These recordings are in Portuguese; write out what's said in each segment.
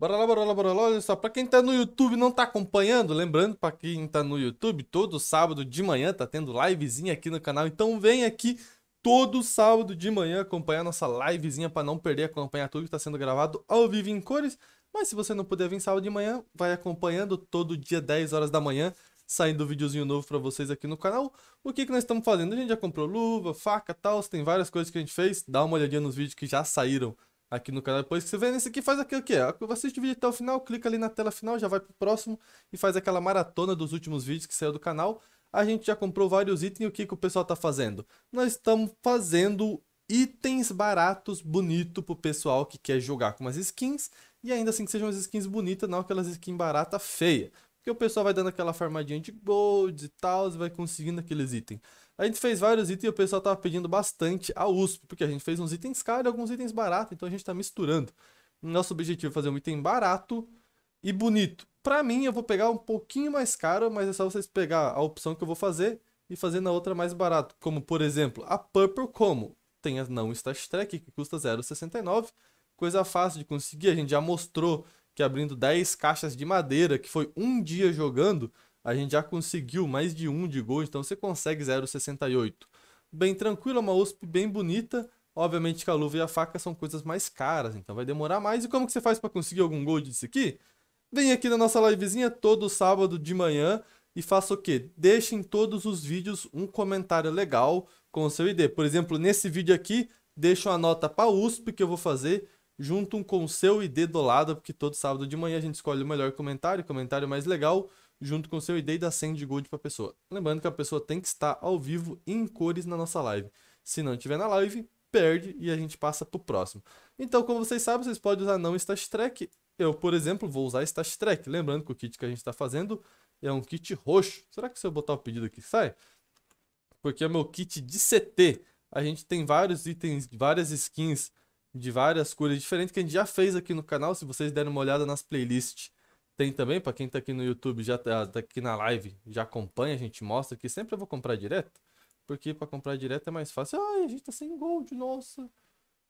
Bora lá, bora lá, bora lá. Olha só, pra quem tá no YouTube e não tá acompanhando, lembrando pra quem tá no YouTube, todo sábado de manhã tá tendo livezinha aqui no canal. Então vem aqui todo sábado de manhã acompanhar nossa livezinha para não perder, acompanhar tudo que tá sendo gravado ao vivo em cores. Mas se você não puder vir sábado de manhã, vai acompanhando todo dia 10 horas da manhã saindo um videozinho novo para vocês aqui no canal. O que, que nós estamos fazendo? A gente já comprou luva, faca, tal, tem várias coisas que a gente fez. Dá uma olhadinha nos vídeos que já saíram aqui no canal. Depois que você vê nesse aqui, faz aquilo que é. Assiste o vídeo até o final, clica ali na tela final, já vai pro próximo e faz aquela maratona dos últimos vídeos que saiu do canal. A gente já comprou vários itens e o que, que o pessoal tá fazendo? Nós estamos fazendo itens baratos, bonito pro pessoal que quer jogar com umas skins. E ainda assim que sejam as skins bonitas, não aquelas skins baratas feias. Porque o pessoal vai dando aquela farmadinha de gold e tal, vai conseguindo aqueles itens. A gente fez vários itens e o pessoal tava pedindo bastante a USP, porque a gente fez uns itens caros e alguns itens baratos, então a gente tá misturando. Nosso objetivo é fazer um item barato e bonito. Pra mim, eu vou pegar um pouquinho mais caro, mas é só vocês pegar a opção que eu vou fazer e fazer na outra mais barato. Como, por exemplo, a Purple Como. Tem a não Stash Track, que custa 0,69. Coisa fácil de conseguir, a gente já mostrou que abrindo 10 caixas de madeira, que foi um dia jogando, a gente já conseguiu mais de um de gol, então você consegue 0,68. Bem tranquilo uma USP bem bonita. Obviamente que a luva e a faca são coisas mais caras, então vai demorar mais. E como que você faz para conseguir algum gol disso aqui? Vem aqui na nossa livezinha todo sábado de manhã e faça o quê? Deixe em todos os vídeos um comentário legal com o seu ID. Por exemplo, nesse vídeo aqui, deixa uma nota para USP que eu vou fazer junto com o seu ID do lado, porque todo sábado de manhã a gente escolhe o melhor comentário, o comentário mais legal, junto com o seu ID e dá 100 de gold para a pessoa. Lembrando que a pessoa tem que estar ao vivo em cores na nossa live. Se não estiver na live, perde e a gente passa para o próximo. Então, como vocês sabem, vocês podem usar não Stash Track. Eu, por exemplo, vou usar Stash Track. Lembrando que o kit que a gente está fazendo é um kit roxo. Será que se eu botar o pedido aqui sai? Porque é o meu kit de CT. A gente tem vários itens, várias skins de várias cores diferentes que a gente já fez aqui no canal. Se vocês derem uma olhada nas playlists, tem também. Para quem tá aqui no YouTube, já tá, tá, aqui na live, já acompanha, a gente mostra aqui. Sempre eu vou comprar direto, porque para comprar direto é mais fácil. Ai, a gente tá sem gold, nossa.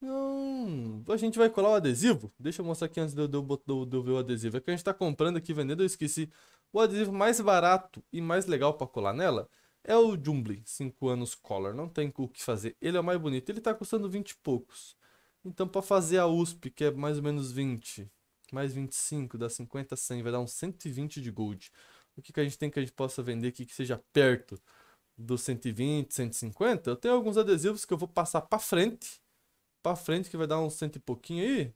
Não, a gente vai colar o adesivo. Deixa eu mostrar aqui antes de eu, ver o adesivo. É que a gente tá comprando aqui, vendendo, eu esqueci. O adesivo mais barato e mais legal para colar nela é o Jumbly 5 anos Collar. Não tem o que fazer. Ele é o mais bonito. Ele tá custando 20 e poucos. Então, para fazer a USP, que é mais ou menos 20, mais 25, dá 50, 100, vai dar uns 120 de gold. O que, que a gente tem que a gente possa vender aqui que seja perto dos 120, 150? Eu tenho alguns adesivos que eu vou passar para frente. Para frente, que vai dar uns cento e pouquinho aí.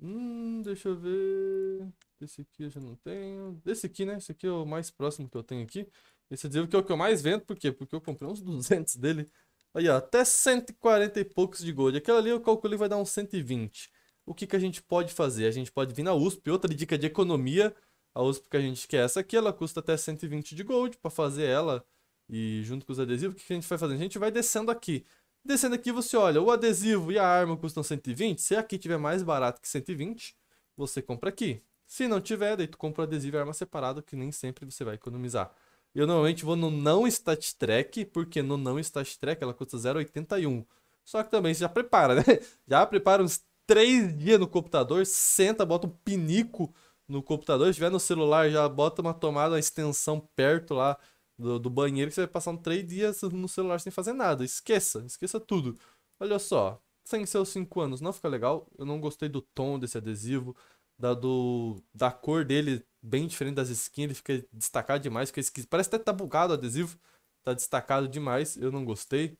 Hum, deixa eu ver. Esse aqui eu já não tenho. Esse aqui, né? Esse aqui é o mais próximo que eu tenho aqui. Esse adesivo que é o que eu mais vendo, por quê? Porque eu comprei uns 200 dele. Aí, ó, até 140 e poucos de gold. Aquela ali eu calculei vai dar uns 120. O que, que a gente pode fazer? A gente pode vir na USP. Outra dica de economia. A USP que a gente quer é essa aqui, ela custa até 120 de gold. Para fazer ela e junto com os adesivos, o que, que a gente vai fazendo? A gente vai descendo aqui. Descendo aqui, você olha, o adesivo e a arma custam 120. Se aqui tiver mais barato que 120, você compra aqui. Se não tiver, daí tu compra o adesivo e a arma separado, que nem sempre você vai economizar. Eu normalmente vou no não stat track, porque no não stat track ela custa 0,81. Só que também você já prepara, né? Já prepara uns 3 dias no computador, senta, bota um pinico no computador. Se tiver no celular, já bota uma tomada, uma extensão perto lá do, do banheiro, que você vai passar 3 dias no celular sem fazer nada. Esqueça, esqueça tudo. Olha só, sem seus 5 anos não fica legal. Eu não gostei do tom desse adesivo da, do, da cor dele, bem diferente das skins, ele fica destacado demais, fica esquisito. Parece até tá bugado o adesivo, tá destacado demais, eu não gostei.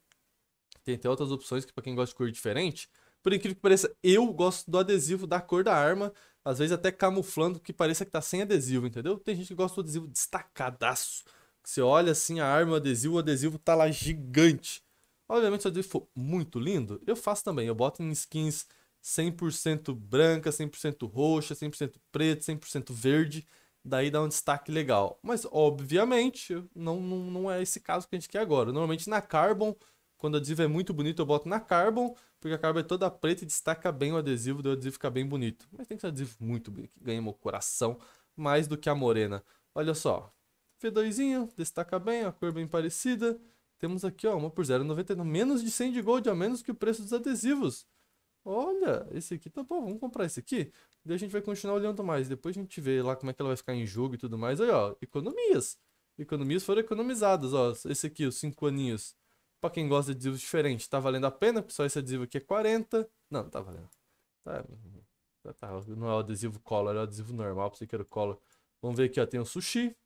Tem até outras opções que para quem gosta de cor diferente. Por incrível que pareça, eu gosto do adesivo da cor da arma, às vezes até camuflando que pareça que tá sem adesivo, entendeu? Tem gente que gosta do adesivo destacadaço. Você olha assim a arma, o adesivo, o adesivo tá lá gigante. Obviamente, se o adesivo for muito lindo, eu faço também. Eu boto em skins 100% branca, 100% roxa, 100% preta, 100% verde. Daí dá um destaque legal. Mas, obviamente, não, não, não é esse caso que a gente quer agora. Normalmente na Carbon, quando o adesivo é muito bonito, eu boto na Carbon, porque a Carbon é toda preta e destaca bem o adesivo, do adesivo ficar bem bonito. Mas tem que ser um adesivo muito bonito, que ganha meu coração mais do que a morena. Olha só, v 2 destaca bem, a cor bem parecida. Temos aqui, ó, uma por 0,99, menos de 100 de gold, a menos que o preço dos adesivos. Olha, esse aqui tá bom, vamos comprar esse aqui. Daí a gente vai continuar olhando mais. Depois a gente vê lá como é que ela vai ficar em jogo e tudo mais. Aí, ó, economias. Economias foram economizadas, ó. Esse aqui, os 5 aninhos. Pra quem gosta de adesivos diferentes, tá valendo a pena, pessoal. Esse adesivo aqui é 40. Não, não tá valendo. Tá, tá, tá não é o adesivo color, é o adesivo normal, pra você que era o color. Vamos ver aqui, ó, tem o sushi.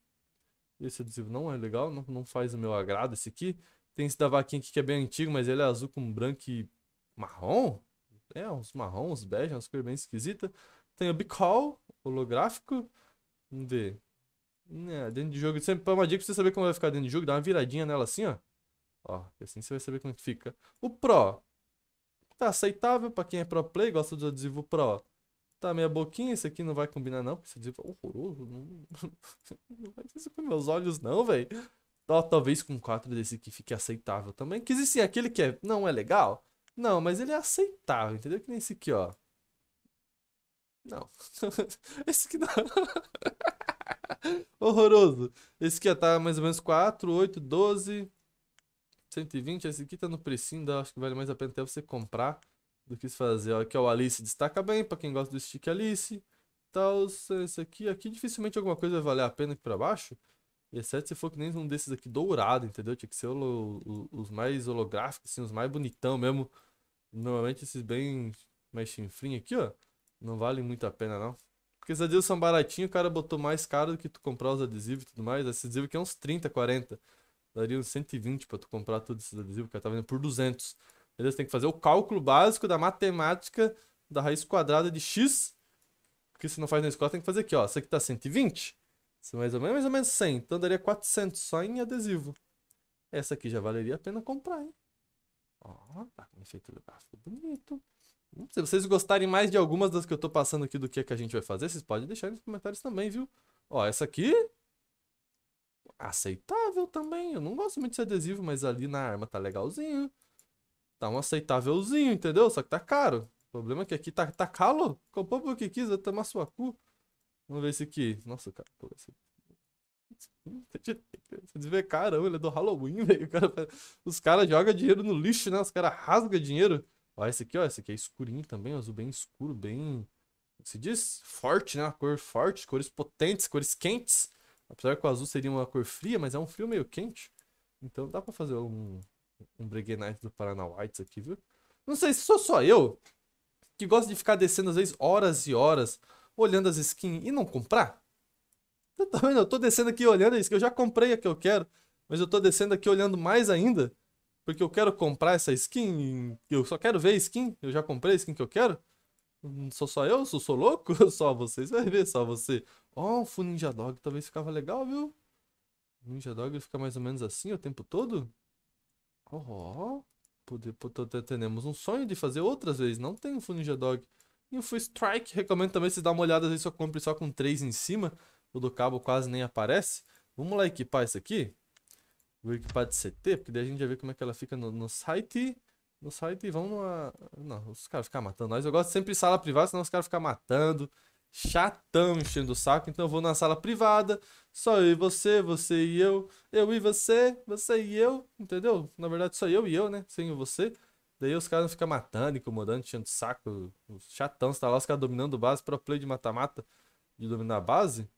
Esse adesivo não é legal, não, não faz o meu agrado esse aqui. Tem esse da vaquinha aqui que é bem antigo, mas ele é azul com branco e marrom é, uns marrom, uns bege, umas cores bem esquisitas. Tem o Bicol, holográfico. Vamos ver. Hum, é, dentro de jogo, sempre uma dica pra você saber como vai ficar dentro de jogo, dá uma viradinha nela assim, ó. Ó, assim você vai saber como é fica. O Pro. Tá aceitável pra quem é Pro Play, gosta do adesivo Pro. Tá meia boquinha, esse aqui não vai combinar não, porque esse adesivo é horroroso. Não, vai isso com meus olhos não, velho. Talvez com 4 desse aqui fique aceitável também. quis dizer, sim, é aquele que é, não é legal, não, mas ele é aceitável, entendeu? Que nem esse aqui, ó. Não. esse aqui não. Horroroso. Esse aqui ó, tá mais ou menos 4, 8, 12, 120. Esse aqui tá no precinho, da, acho que vale mais a pena até você comprar do que fazer. Ó, aqui ó, o Alice destaca bem, pra quem gosta do stick Alice. Tal, esse aqui. Aqui dificilmente alguma coisa vai valer a pena aqui pra baixo. Exceto se for que nem um desses aqui dourado, entendeu? Tinha que ser o, o, os mais holográficos, assim, os mais bonitão mesmo. Normalmente esses bem mais chinfrinhos aqui, ó. Não vale muito a pena, não. Porque esses adesivos são baratinhos, o cara botou mais caro do que tu comprar os adesivos e tudo mais. Esse adesivo aqui é uns 30, 40. Daria uns 120 pra tu comprar todos esses adesivos, o cara tá vendendo por 200. Beleza? Tem que fazer o cálculo básico da matemática da raiz quadrada de x. Porque se não faz na escola, tem que fazer aqui, ó. Isso aqui tá 120. Isso é mais ou menos, mais ou menos 100. Então daria 400 só em adesivo. Essa aqui já valeria a pena comprar, hein? Ó, tá com efeito de gráfico bonito. Hum, se vocês gostarem mais de algumas das que eu tô passando aqui do que, é que a gente vai fazer, vocês podem deixar nos comentários também, viu? Ó, essa aqui. Aceitável também. Eu não gosto muito desse adesivo, mas ali na arma tá legalzinho. Tá um aceitávelzinho, entendeu? Só que tá caro. O problema é que aqui tá, tá calo. Comprou o que quis, até uma sua cu. Vamos ver esse aqui. Nossa, cara, esse aqui. Você vê caramba, ele é do Halloween, velho. Cara, os caras jogam dinheiro no lixo, né? Os caras rasgam dinheiro. Ó, esse aqui, ó, esse aqui é escurinho também, azul bem escuro, bem. Se diz forte, né? Uma cor forte, cores potentes, cores quentes. Apesar que o azul seria uma cor fria, mas é um frio meio quente. Então dá pra fazer um, um Breguenite do Paraná Whites aqui, viu? Não sei se sou só eu que gosto de ficar descendo às vezes horas e horas olhando as skins e não comprar. Eu, tá vendo? Eu tô descendo aqui olhando é isso, que eu já comprei a que eu quero, mas eu tô descendo aqui olhando mais ainda, porque eu quero comprar essa skin, eu só quero ver skin, eu já comprei a skin que eu quero. Não hum, sou só eu? Sou, sou louco? Só vocês vai ver, só você. Ó, oh, um full Ninja Dog talvez ficava legal, viu? Ninja Dog fica mais ou menos assim o tempo todo? Ó, oh, poder, poder, temos um sonho de fazer outras vezes. Não tem um full Ninja Dog. E um full Strike, recomendo também vocês dar uma olhada, às vezes só compre só com três em cima. O do cabo quase nem aparece. Vamos lá equipar isso aqui. Vou equipar de CT, porque daí a gente já vê como é que ela fica no, no site. No site e vamos numa... Não, os caras ficam matando nós. Eu gosto sempre de sala privada, senão os caras ficam matando. Chatão enchendo o saco. Então eu vou na sala privada. Só eu e você, você e eu. Eu e você, você e eu. Entendeu? Na verdade, só eu e eu, né? Sem você. Daí os caras ficam matando, incomodando, enchendo o saco. Chatão, você tá lá, os caras dominando base. Pro play de mata-mata de dominar a base.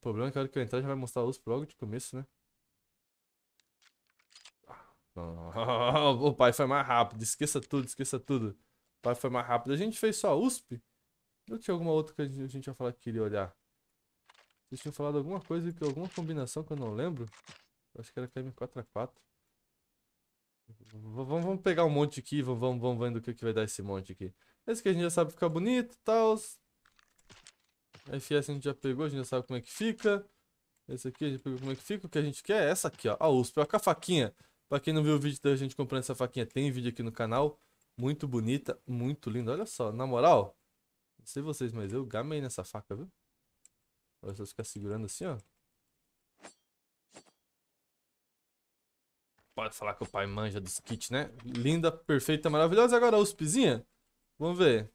O problema é que a hora que eu entrar já vai mostrar a luz logo de começo, né? Ah, o pai foi mais rápido. Esqueça tudo, esqueça tudo. O pai foi mais rápido. A gente fez só USP? Não tinha alguma outra que a gente ia falar que queria olhar? Vocês tinham falado alguma coisa, alguma combinação que eu não lembro? acho que era KM4A4. Vamos, vamos pegar um monte aqui, vamos, vamos, vamos vendo o que, que vai dar esse monte aqui. Esse que a gente já sabe ficar bonito e tal. FS assim, a gente já pegou, a gente já sabe como é que fica. Esse aqui a gente pegou como é que fica. O que a gente quer é essa aqui, ó. A USP, ó, com a faquinha. Pra quem não viu o vídeo da gente comprando essa faquinha, tem vídeo aqui no canal. Muito bonita, muito linda. Olha só, na moral, não sei vocês, mas eu gamei nessa faca, viu? Olha só ficar segurando assim, ó. Pode falar que o pai manja dos kits, né? Linda, perfeita, maravilhosa. Agora a USPzinha. Vamos ver.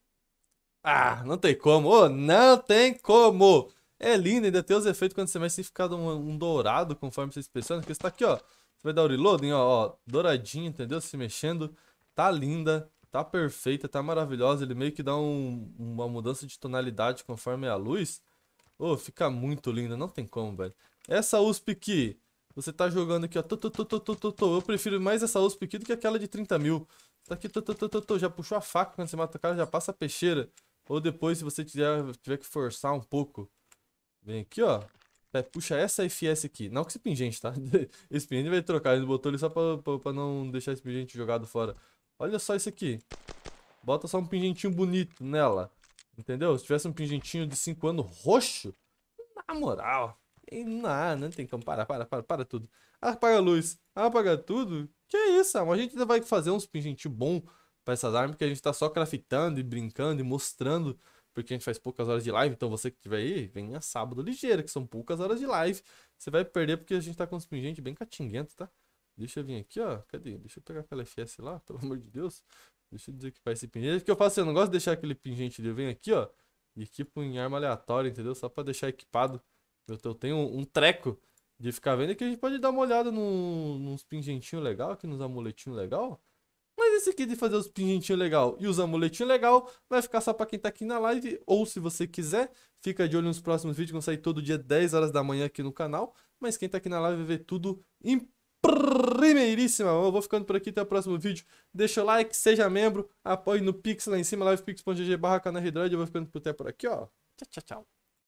Ah, não tem como. Oh, não tem como. É lindo, ainda tem os efeitos quando você mexe, ficar um, um dourado conforme você pressiona. Porque está aqui, ó. Você vai dar o reloading, ó, ó, douradinho, entendeu? Se mexendo. Tá linda, tá perfeita, tá maravilhosa. Ele meio que dá um, uma mudança de tonalidade conforme a luz. Oh, fica muito linda, não tem como, velho. Essa USP aqui, você tá jogando aqui, ó. Tô, tô, tô, tô, tô, tô, Eu prefiro mais essa USP aqui do que aquela de 30 mil. Tá aqui, tô, tô, tô, tô, tô. Já puxou a faca quando você mata o cara, já passa a peixeira. Ou depois, se você tiver, tiver que forçar um pouco, vem aqui, ó. Puxa essa FS aqui. Não com esse pingente, tá? Esse pingente vai trocar. Ele botou ele só pra, pra, pra não deixar esse pingente jogado fora. Olha só isso aqui. Bota só um pingentinho bonito nela. Entendeu? Se tivesse um pingentinho de 5 anos roxo, na moral. Não, não tem como. Para, para, para, para tudo. Apaga a luz. Apaga tudo. Que isso, amor? A gente ainda vai fazer uns pingentinhos bons para essas armas, porque a gente tá só craftando e brincando e mostrando, porque a gente faz poucas horas de live. Então você que tiver aí, venha sábado ligeira, que são poucas horas de live. Você vai perder porque a gente tá com os pingentes bem catinguento, tá? Deixa eu vir aqui, ó. Cadê? Deixa eu pegar aquela FS lá, pelo amor de Deus. Deixa eu dizer que faz esse pingente. O que eu faço? Eu não gosto de deixar aquele pingente ali. Eu venho aqui, ó. E equipo em arma aleatória, entendeu? Só pra deixar equipado. Eu, eu tenho um, um treco de ficar vendo que a gente pode dar uma olhada no, nos pingentinhos legal, aqui nos amuletinhos legal esse aqui de fazer os pingentinhos legal e os amuletinhos legal, vai ficar só pra quem tá aqui na live, ou se você quiser, fica de olho nos próximos vídeos, que vão sair todo dia 10 horas da manhã aqui no canal, mas quem tá aqui na live vai ver tudo em primeiríssima Eu vou ficando por aqui, até o próximo vídeo. Deixa o like, seja membro, apoie no Pix lá em cima, livepix.gg barra canal Eu vou ficando por até por aqui, ó. Tchau, tchau, tchau.